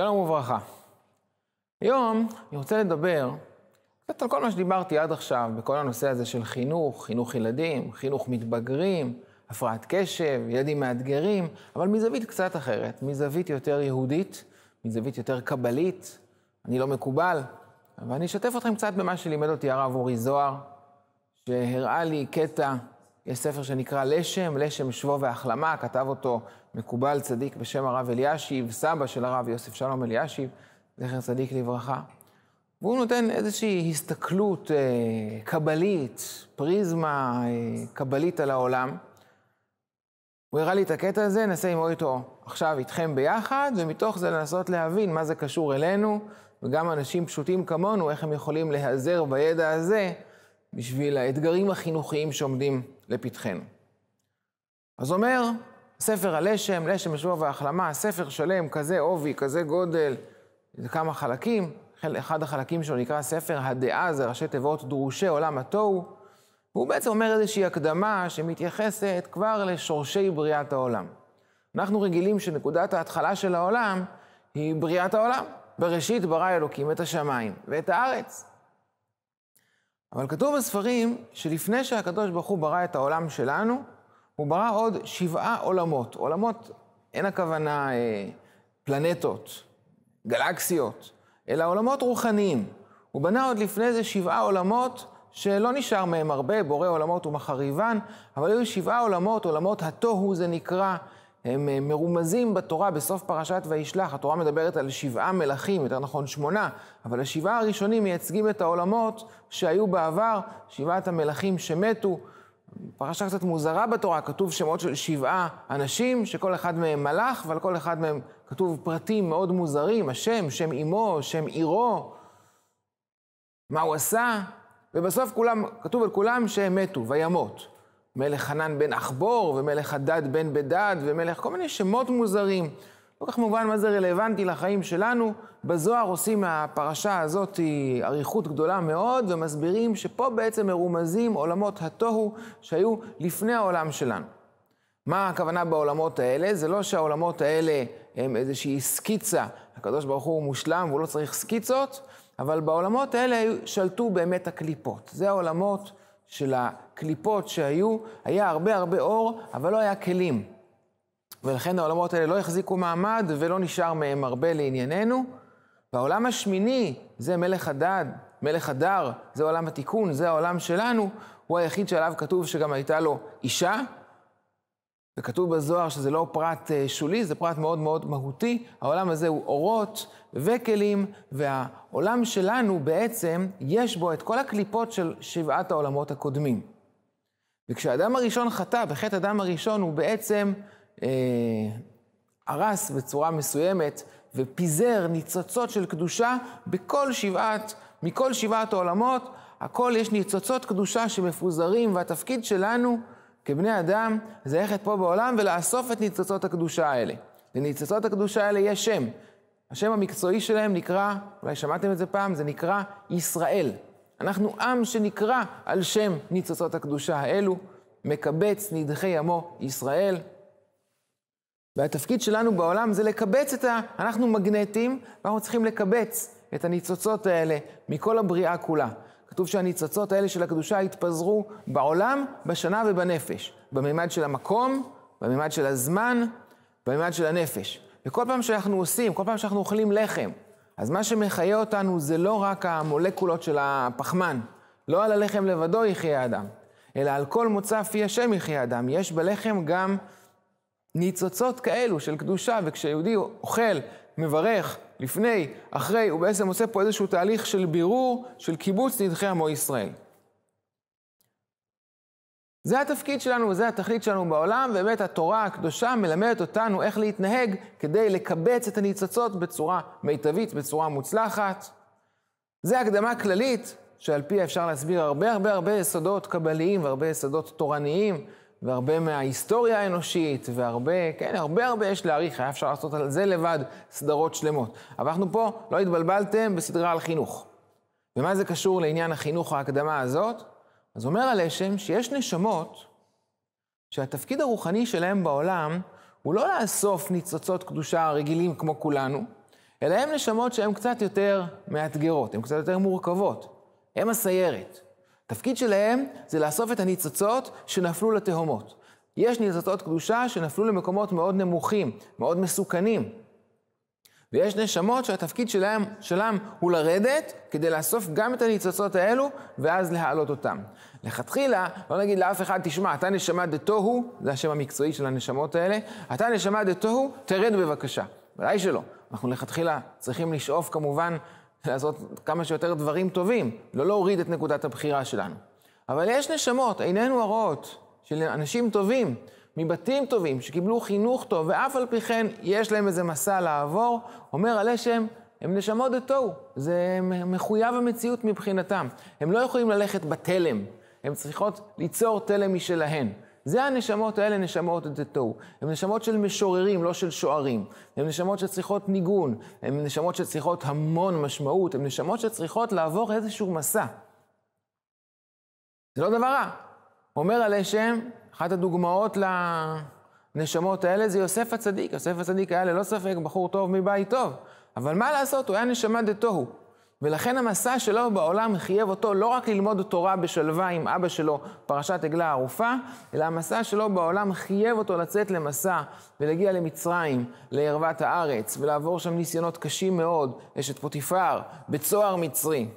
שלום וברכה. היום אני רוצה לדבר קצת על כל מה שדיברתי עד עכשיו, בכל הנושא הזה של חינוך, חינוך ילדים, חינוך מתבגרים, הפרעת קשב, ילדים מאתגרים, אבל מזווית קצת אחרת, מזווית יותר יהודית, מזווית יותר קבלית, אני לא מקובל, אבל אני אשתף אתכם קצת במה שלימד אותי הרב אורי זוהר, שהראה לי קטע יש ספר שנקרא לשם, לשם שבו והחלמה, כתב אותו מקובל צדיק בשם הרב אלישיב, סבא של הרב יוסף שלום אלישיב, זכר צדיק לברכה. והוא נותן איזושהי הסתכלות אה, קבלית, פריזמה אה, קבלית על העולם. הוא הראה לי את הקטע הזה, נעשה עמו איתו עכשיו איתכם ביחד, ומתוך זה לנסות להבין מה זה קשור אלינו, וגם אנשים פשוטים כמונו, איך הם יכולים להיעזר בידע הזה בשביל האתגרים החינוכיים שעומדים לפתחנו. אז אומר ספר הלשם, לשם ישוע והחלמה, ספר שלם, כזה עובי, כזה גודל, כמה חלקים, אחד החלקים שלו נקרא ספר הדעה, זה ראשי תיבות דרושי עולם התוהו, והוא בעצם אומר איזושהי הקדמה שמתייחסת כבר לשורשי בריאת העולם. אנחנו רגילים שנקודת ההתחלה של העולם היא בריאת העולם. בראשית ברא אלוקים את השמיים ואת הארץ. אבל כתוב בספרים שלפני שהקדוש ברוך הוא ברא את העולם שלנו, הוא ברא עוד שבעה עולמות. עולמות, אין הכוונה אה, פלנטות, גלקסיות, אלא עולמות רוחניים. הוא בנה עוד לפני זה שבעה עולמות שלא נשאר מהם הרבה, בורא עולמות ומחריבן, אבל היו שבעה עולמות, עולמות התוהו זה נקרא, הם אה, מרומזים בתורה בסוף פרשת וישלח. התורה מדברת על שבעה מלכים, יותר נכון שמונה, אבל השבעה הראשונים מייצגים את העולמות שהיו בעבר, שבעת המלכים שמתו. פרשה קצת מוזרה בתורה, כתוב שמות של שבעה אנשים, שכל אחד מהם מלאך, ועל כל אחד מהם כתוב פרטים מאוד מוזרים, השם, שם אמו, שם עירו, מה הוא עשה, ובסוף כולם, כתוב על כולם שהם מתו, וימות. מלך חנן בן עכבור, ומלך הדד בן בדד, ומלך כל מיני שמות מוזרים. לא כך מובן מה זה רלוונטי לחיים שלנו. בזוהר עושים מהפרשה הזאת אריכות גדולה מאוד, ומסבירים שפה בעצם מרומזים עולמות התוהו שהיו לפני העולם שלנו. מה הכוונה בעולמות האלה? זה לא שהעולמות האלה הם איזושהי סקיצה. הקדוש ברוך הוא מושלם והוא לא צריך סקיצות, אבל בעולמות האלה שלטו באמת הקליפות. זה העולמות של הקליפות שהיו, היה הרבה הרבה אור, אבל לא היה כלים. ולכן העולמות האלה לא החזיקו מעמד ולא נשאר מהם הרבה לענייננו. והעולם השמיני, זה מלך הדד, מלך הדר, זה עולם התיקון, זה העולם שלנו, הוא היחיד שעליו כתוב שגם הייתה לו אישה, וכתוב בזוהר שזה לא פרט אה, שולי, זה פרט מאוד מאוד מהותי. העולם הזה הוא אורות וכלים, והעולם שלנו בעצם, יש בו את כל הקליפות של שבעת העולמות הקודמים. וכשהאדם הראשון חטא, בחטא האדם הראשון הוא בעצם אה, הרס בצורה מסוימת ופיזר ניצוצות של קדושה בכל שבעת, מכל שבעת העולמות, הכל יש ניצוצות קדושה שמפוזרים, והתפקיד שלנו כבני אדם זה ללכת פה בעולם ולאסוף את ניצוצות הקדושה האלה. לניצוצות הקדושה האלה יש שם. השם המקצועי שלהם נקרא, אולי שמעתם את זה פעם, זה נקרא ישראל. אנחנו עם שנקרא על שם ניצוצות הקדושה האלו, מקבץ נדחי עמו ישראל. והתפקיד שלנו בעולם זה לקבץ את ה... אנחנו מגנטים, ואנחנו צריכים לקבץ את הניצוצות האלה מכל הבריאה כולה. כתוב שהניצצות האלה של הקדושה התפזרו בעולם, בשנה ובנפש. בממד של המקום, בממד של הזמן, בממד של הנפש. וכל פעם שאנחנו עושים, כל פעם שאנחנו אוכלים לחם, אז מה שמחיה אותנו זה לא רק המולקולות של הפחמן. לא על הלחם לבדו יחיה האדם, אלא על כל מוצא פי השם יחיה האדם. יש בלחם גם ניצוצות כאלו של קדושה, וכשיהודי אוכל, מברך, לפני, אחרי, הוא בעצם עושה פה איזשהו תהליך של בירור, של קיבוץ נדחי עמו ישראל. זה התפקיד שלנו וזה התכלית שלנו בעולם, ובאמת התורה הקדושה מלמדת אותנו איך להתנהג כדי לקבץ את הניצוצות בצורה מיטבית, בצורה מוצלחת. זו הקדמה כללית, שעל פיה אפשר להסביר הרבה הרבה הרבה יסודות קבליים והרבה יסודות תורניים, והרבה מההיסטוריה האנושית, והרבה, כן, הרבה הרבה יש להעריך, היה אפשר לעשות על זה לבד סדרות שלמות. אבל אנחנו פה, לא התבלבלתם, בסדרה על חינוך. ומה זה קשור לעניין החינוך ההקדמה הזאת? אז אומר הלשם שיש נשמות שהתפקיד הרוחני שלהם בעולם הוא לא לאסוף ניצוצות קדושה רגילים כמו כולנו, אלא הם נשמות שהן קצת יותר מאתגרות, הן קצת יותר מורכבות. הם הסיירת. התפקיד שלהם זה לאסוף את הניצוצות שנפלו לתהומות. יש ניצוצות קדושה שנפלו למקומות מאוד נמוכים, מאוד מסוכנים. ויש נשמות שהתפקיד שלהם, שלם הוא לרדת, כדי לאסוף גם את הניצוצות האלו, ואז להעלות אותם. לכתחילה, לא נגיד לאף אחד, תשמע, אתה נשמה דתוהו, זה השם המקצועי של הנשמות האלה, אתה נשמה דתוהו, תרד בבקשה. ודאי שלא. אנחנו לכתחילה צריכים לשאוף כמובן לעשות כמה שיותר דברים טובים, לא להוריד את נקודת הבחירה שלנו. אבל יש נשמות, עינינו הרואות, של אנשים טובים, מבתים טובים, שקיבלו חינוך טוב, ואף על פי כן יש להם איזה מסע לעבור, אומר עלי שם, הם נשמות דתו, זה מחויב המציאות מבחינתם. הם לא יכולים ללכת בתלם, הם צריכות ליצור תלם משלהן. זה הנשמות האלה, נשמות את דתו. הן נשמות של משוררים, לא של שוערים. הן נשמות שצריכות ניגון, הן נשמות שצריכות המון משמעות, הן נשמות שצריכות לעבור איזשהו מסע. זה לא דבר רע. אומר על אשם, אחת הדוגמאות לנשמות האלה זה יוסף הצדיק. יוסף הצדיק היה ללא ספק בחור טוב מבית טוב, אבל מה לעשות, הוא היה נשמה דתוהו. ולכן המסע שלו בעולם חייב אותו לא רק ללמוד תורה בשלווה עם אבא שלו, פרשת עגלה ערופה, אלא המסע שלו בעולם חייב אותו לצאת למסע ולהגיע למצרים, לערוות הארץ, ולעבור שם ניסיונות קשים מאוד, אשת פוטיפר, בצוהר מצרי.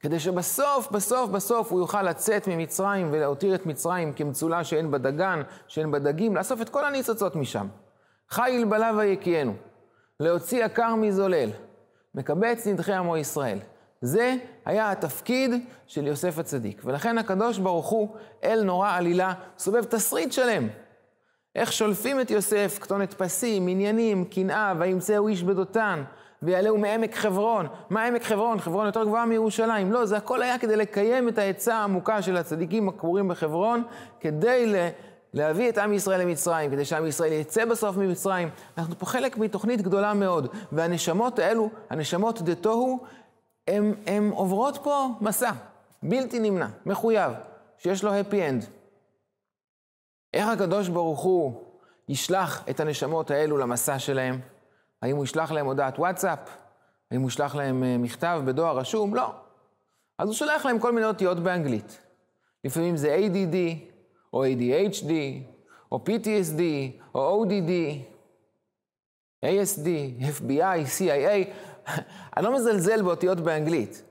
כדי שבסוף, בסוף, בסוף הוא יוכל לצאת ממצרים ולהותיר את מצרים כמצולה שאין בה דגן, שאין בה דגים, לאסוף את כל הניצוצות משם. חיל בלב ויקיינו, להוציא עקר מזולל. מקבץ נדחי עמו ישראל. זה היה התפקיד של יוסף הצדיק. ולכן הקדוש ברוך הוא, אל נורא עלילה, סובב תסריט שלם. איך שולפים את יוסף, קטונת פסים, עניינים, קנאה, וימצאו איש בדותן, ויעלהו מעמק חברון. מה עמק חברון? חברון יותר גבוהה מירושלים. לא, זה הכל היה כדי לקיים את העצה העמוקה של הצדיקים הקבורים בחברון, כדי ל... להביא את עם ישראל למצרים, כדי שעם ישראל יצא בסוף ממצרים. אנחנו פה חלק מתוכנית גדולה מאוד, והנשמות האלו, הנשמות דתוהו, הן עוברות פה מסע, בלתי נמנע, מחויב, שיש לו happy end. איך הקדוש ברוך הוא ישלח את הנשמות האלו למסע שלהם? האם הוא ישלח להם הודעת וואטסאפ? האם הוא ישלח להם אה, מכתב בדואר רשום? לא. אז הוא שולח להם כל מיני אותיות באנגלית. לפעמים זה ADD, או ADHD, או PTSD, או ODD, ASD, FBI, CIA. אני לא מזלזל באותיות באנגלית.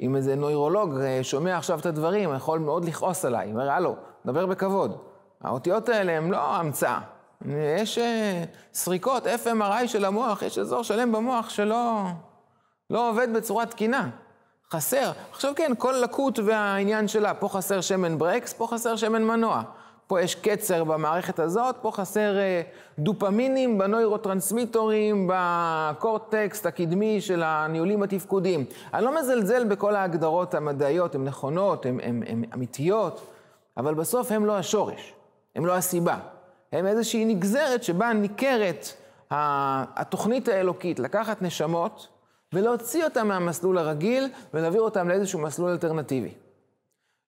אם איזה נוירולוג אה, שומע עכשיו את הדברים, יכול מאוד לכעוס עליי. אומר, הלו, דבר בכבוד. האותיות האלה הן לא המצאה. יש אה, סריקות, FMRI של המוח, יש אזור שלם במוח שלא לא עובד בצורה תקינה. חסר. עכשיו כן, כל לקות והעניין שלה, פה חסר שמן ברקס, פה חסר שמן מנוע. פה יש קצר במערכת הזאת, פה חסר אה, דופמינים בנוירוטרנסמיטורים, בקורטקסט הקדמי של הניהולים התפקודיים. אני לא מזלזל בכל ההגדרות המדעיות, הן נכונות, הן אמיתיות, אבל בסוף הן לא השורש, הן לא הסיבה. הן איזושהי נגזרת שבה ניכרת התוכנית האלוקית, לקחת נשמות, ולהוציא אותם מהמסלול הרגיל ולהעביר אותם לאיזשהו מסלול אלטרנטיבי.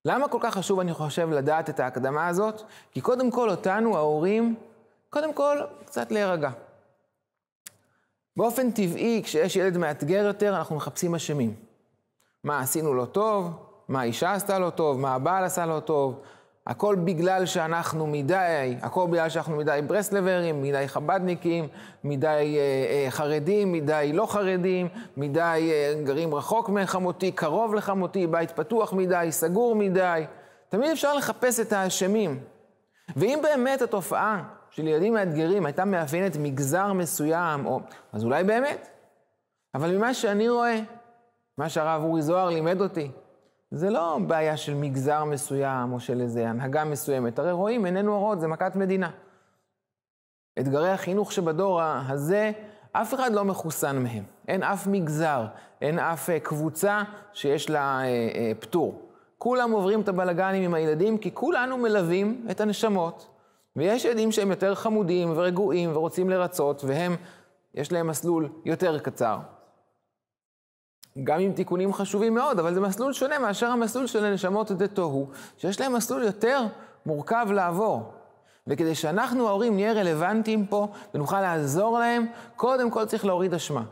למה כל כך חשוב, אני חושב, לדעת את ההקדמה הזאת? כי קודם כל אותנו, ההורים, קודם כל, קצת להירגע. באופן טבעי, כשיש ילד מאתגר יותר, אנחנו מחפשים אשמים. מה עשינו לא טוב, מה האישה עשתה לא טוב, מה הבעל עשה לא טוב, הכל בגלל שאנחנו מדי, הכל בגלל שאנחנו מדי ברסלברים, מדי חבדניקים, מדי אה, אה, חרדים, מדי לא חרדים, מדי אה, גרים רחוק מחמותי, קרוב לחמותי, בית פתוח מדי, סגור מדי. תמיד אפשר לחפש את האשמים. ואם באמת התופעה של ילדים מאתגרים הייתה מאפיינת מגזר מסוים, או... אז אולי באמת. אבל ממה שאני רואה, מה שהרב אורי זוהר לימד אותי, זה לא בעיה של מגזר מסוים או של איזה הנהגה מסוימת. הרי רואים, עינינו הרואות, זה מכת מדינה. אתגרי החינוך שבדור הזה, אף אחד לא מחוסן מהם. אין אף מגזר, אין אף אה, קבוצה שיש לה אה, אה, פטור. כולם עוברים את הבלגנים עם הילדים, כי כולנו מלווים את הנשמות. ויש ילדים שהם יותר חמודים ורגועים ורוצים לרצות, והם, יש להם מסלול יותר קצר. גם עם תיקונים חשובים מאוד, אבל זה מסלול שונה מאשר המסלול של הנשמות דה תוהו, שיש להם מסלול יותר מורכב לעבור. וכדי שאנחנו ההורים נהיה רלוונטיים פה ונוכל לעזור להם, קודם כל צריך להוריד אשמה.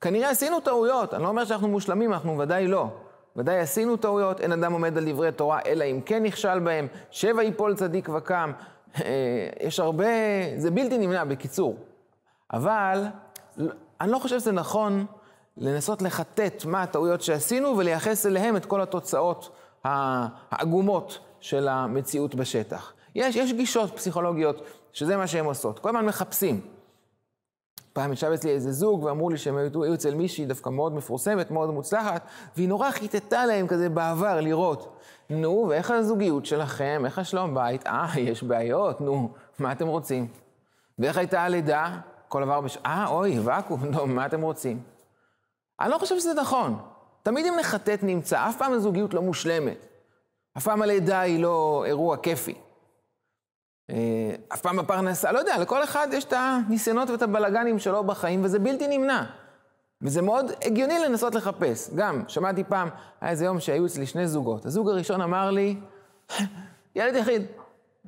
כנראה עשינו טעויות, אני לא אומר שאנחנו מושלמים, אנחנו ודאי לא. ודאי עשינו טעויות, אין אדם עומד על דברי תורה, אלא אם כן נכשל בהם, שבע יפול צדיק וקם. אה, יש הרבה, זה בלתי נמנע, בקיצור. אבל אני לא חושב שזה נכון לנסות לחטט מה הטעויות שעשינו ולייחס אליהם את כל התוצאות העגומות של המציאות בשטח. יש, יש גישות פסיכולוגיות שזה מה שהן עושות, כל הזמן מחפשים. פעם ישב אצלי איזה זוג ואמרו לי שהם היו אצל מישהי דווקא מאוד מפורסמת, מאוד מוצלחת, והיא נורא חיטטה להם כזה בעבר לראות. נו, ואיך הזוגיות שלכם? איך השלום בית? אה, יש בעיות, נו, מה אתם רוצים? ואיך הייתה הלידה? כל דבר בש... אה, אוי, ואקום, נו, לא, מה אתם רוצים? אני לא חושב שזה נכון. תמיד אם נחטט נמצא, אף פעם הזוגיות לא מושלמת. אף פעם הלידה היא לא אירוע כיפי. אה, אף פעם הפרנסה, לא יודע, לכל אחד יש את הניסיונות ואת הבלגנים שלו בחיים, וזה בלתי נמנע. וזה מאוד הגיוני לנסות לחפש. גם, שמעתי פעם, היה איזה יום שהיו אצלי שני זוגות. הזוג הראשון אמר לי, ילד יחיד.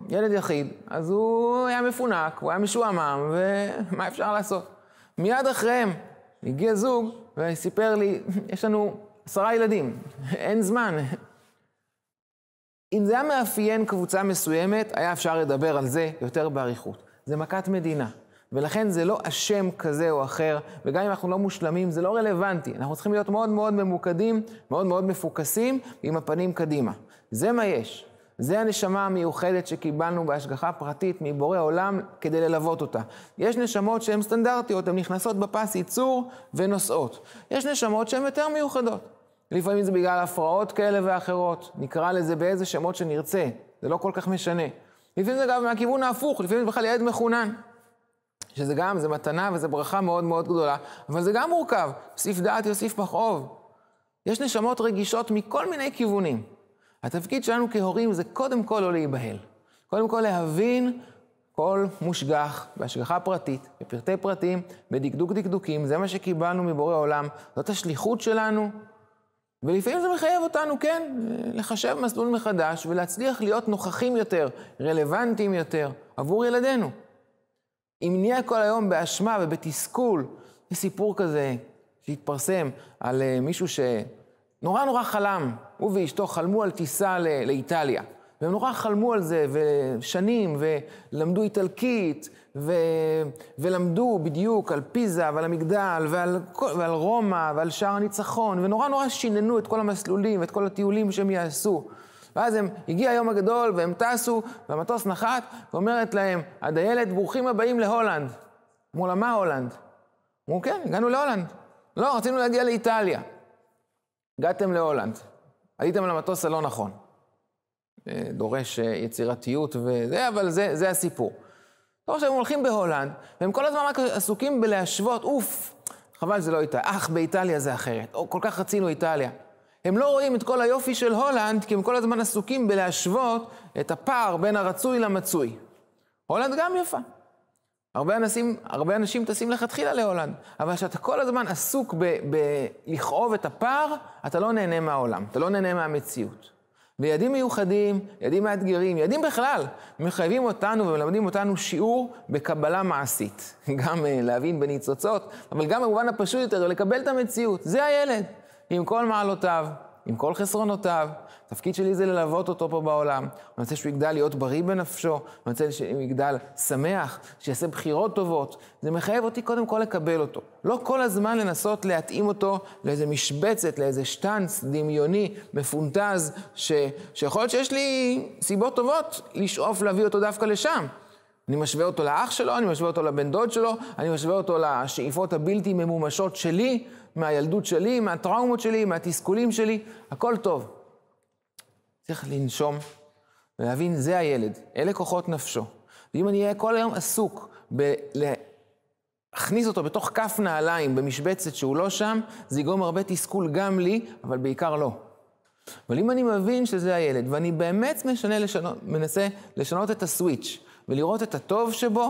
ילד יחיד, אז הוא היה מפונק, הוא היה משועמם, ומה אפשר לעשות? מיד אחריהם, הגיע זוג וסיפר לי, יש לנו עשרה ילדים, אין זמן. אם זה היה מאפיין קבוצה מסוימת, היה אפשר לדבר על זה יותר באריכות. זה מכת מדינה. ולכן זה לא אשם כזה או אחר, וגם אם אנחנו לא מושלמים, זה לא רלוונטי. אנחנו צריכים להיות מאוד מאוד ממוקדים, מאוד מאוד מפוקסים, עם הפנים קדימה. זה מה יש. זה הנשמה המיוחדת שקיבלנו בהשגחה פרטית מבורא עולם כדי ללוות אותה. יש נשמות שהן סטנדרטיות, הן נכנסות בפס ייצור ונוסעות. יש נשמות שהן יותר מיוחדות. לפעמים זה בגלל הפרעות כאלה ואחרות, נקרא לזה באיזה שמות שנרצה, זה לא כל כך משנה. לפעמים זה גם מהכיוון ההפוך, לפעמים זה בכלל ילד מחונן. שזה גם, זה מתנה וזה ברכה מאוד מאוד גדולה, אבל זה גם מורכב, יוסיף דעת, יוסיף מכאוב. יש נשמות רגישות מכל מיני כיוונים. התפקיד שלנו כהורים זה קודם כל לא להיבהל. קודם כל להבין כל מושגח בהשגחה פרטית, בפרטי פרטים, בדקדוק דקדוקים, זה מה שקיבלנו מבורא עולם, זאת השליחות שלנו. ולפעמים זה מחייב אותנו, כן, לחשב מסלול מחדש ולהצליח להיות נוכחים יותר, רלוונטיים יותר, עבור ילדינו. אם נהיה כל היום באשמה ובתסכול, יש סיפור כזה שהתפרסם על אה, מישהו ש... נורא נורא חלם, הוא ואשתו חלמו על טיסה לא, לאיטליה. והם נורא חלמו על זה, ושנים, ולמדו איטלקית, ו... ולמדו בדיוק על פיזה ועל המגדל, ועל, ועל רומא, ועל שער הניצחון, ונורא נורא שיננו את כל המסלולים ואת כל הטיולים שהם יעשו. ואז הם, הגיע היום הגדול, והם טסו, והמטוס נחת, ואומרת להם, הדיילת, ברוכים הבאים להולנד. אמרו לה, מה הולנד? אמרו, כן, הגענו להולנד. לא, רצינו להגיע לאיטליה. הגעתם להולנד, עליתם למטוס הלא נכון. אה, דורש אה, יצירתיות וזה, אבל זה, זה הסיפור. לא עכשיו, הם הולכים בהולנד, והם כל הזמן רק עסוקים בלהשוות, אוף, חבל שזה לא איטליה, אך באיטליה זה אחרת, או כל כך רצינו איטליה. הם לא רואים את כל היופי של הולנד, כי הם כל הזמן עסוקים בלהשוות את הפער בין הרצוי למצוי. הולנד גם יפה, הרבה אנשים, הרבה אנשים טסים לכתחילה להולנד, אבל כשאתה כל הזמן עסוק בלכאוב את הפער, אתה לא נהנה מהעולם, אתה לא נהנה מהמציאות. וילדים מיוחדים, ילדים מאתגרים, ילדים בכלל, מחייבים אותנו ומלמדים אותנו שיעור בקבלה מעשית. גם uh, להבין בניצוצות, אבל גם במובן הפשוט יותר, לקבל את המציאות. זה הילד, עם כל מעלותיו, עם כל חסרונותיו. התפקיד שלי זה ללוות אותו פה בעולם. אני רוצה שהוא יגדל להיות בריא בנפשו, אני רוצה שהוא יגדל שמח, שיעשה בחירות טובות. זה מחייב אותי קודם כל לקבל אותו. לא כל הזמן לנסות להתאים אותו לאיזה משבצת, לאיזה שטאנץ דמיוני, מפונטז, ש... שיכול להיות שיש לי סיבות טובות לשאוף להביא אותו דווקא לשם. אני משווה אותו לאח שלו, אני משווה אותו לבן דוד שלו, אני משווה אותו לשאיפות הבלתי ממומשות שלי, מהילדות שלי, מהטראומות שלי, מהתסכולים שלי, הכל טוב. צריך לנשום ולהבין, זה הילד, אלה כוחות נפשו. ואם אני אהיה כל היום עסוק בלהכניס אותו בתוך כף נעליים במשבצת שהוא לא שם, זה יגרום הרבה תסכול גם לי, אבל בעיקר לא. אבל אם אני מבין שזה הילד, ואני באמת משנה לשנות, מנסה לשנות את הסוויץ', ולראות את הטוב שבו,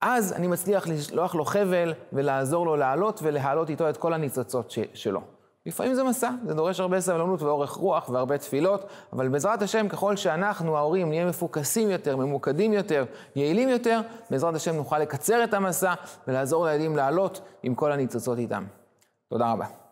אז אני מצליח לשלוח לו חבל ולעזור לו לעלות ולהעלות איתו את כל הניצוצות ש- שלו. לפעמים זה מסע, זה דורש הרבה סבלנות ואורך רוח והרבה תפילות, אבל בעזרת השם, ככל שאנחנו, ההורים, נהיה מפוקסים יותר, ממוקדים יותר, יעילים יותר, בעזרת השם נוכל לקצר את המסע ולעזור לילדים לעלות עם כל הניצוצות איתם. תודה רבה.